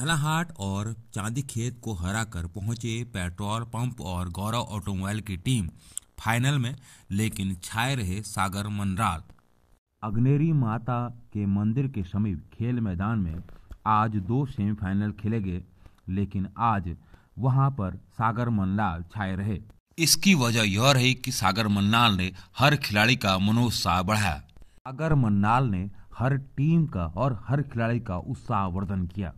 धनाहाट और चांदी खेत को हरा कर पहुंचे पेट्रोल पंप और गौरव ऑटोमोबाइल की टीम फाइनल में लेकिन छाए रहे सागर मनराल अग्नेरी माता के मंदिर के समीप खेल मैदान में आज दो सेमीफाइनल खेले गए लेकिन आज वहां पर सागर मनलाल छाए रहे इसकी वजह यह रही कि सागर मन्नाल ने हर खिलाड़ी का मनोत्साह बढ़ाया सागर मन्नाल ने हर टीम का और हर खिलाड़ी का उत्साह वर्धन किया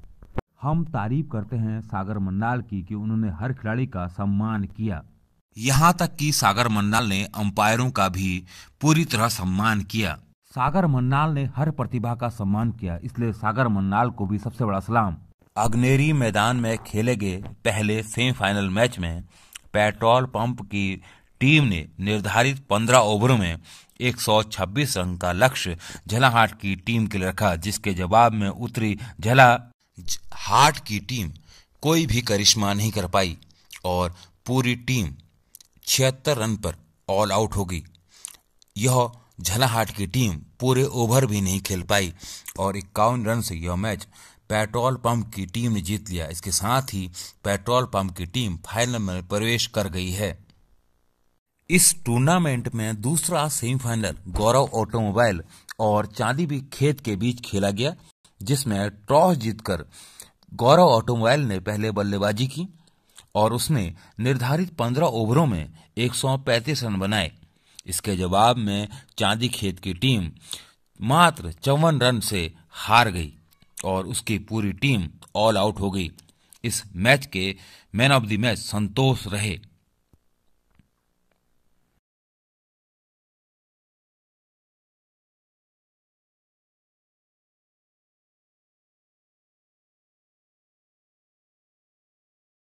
हम तारीफ करते हैं सागर मंडाल की कि उन्होंने हर खिलाड़ी का सम्मान किया यहाँ तक कि सागर मंडाल ने अंपायरों का भी पूरी तरह सम्मान किया सागर मंडाल ने हर प्रतिभा का सम्मान किया इसलिए सागर मंडाल को भी सबसे बड़ा सलाम अग्नेरी मैदान में खेले गए पहले सेमीफाइनल मैच में पेट्रोल पंप की टीम ने निर्धारित 15 ओवरों में 126 रन का लक्ष्य झलाहाट की टीम के लिए रखा जिसके जवाब में उतरी झला हार्ट की टीम कोई भी करिश्मा नहीं कर पाई और पूरी टीम छिहत्तर रन पर ऑल आउट हो गई यह झलाहाट की टीम पूरे ओवर भी नहीं खेल पाई और इक्यावन रन से यह मैच पेट्रोल पंप की टीम ने जीत लिया इसके साथ ही पेट्रोल पंप की टीम फाइनल में प्रवेश कर गई है इस टूर्नामेंट में दूसरा सेमीफाइनल गौरव ऑटोमोबाइल और चांदी भी खेत के बीच खेला गया जिसमें टॉस जीतकर गौरव ऑटोमोबाइल ने पहले बल्लेबाजी की और उसने निर्धारित 15 ओवरों में 135 रन बनाए इसके जवाब में चांदी खेत की टीम मात्र चौवन रन से हार गई और उसकी पूरी टीम ऑल आउट हो गई इस मैच के man of the match Santosh रहे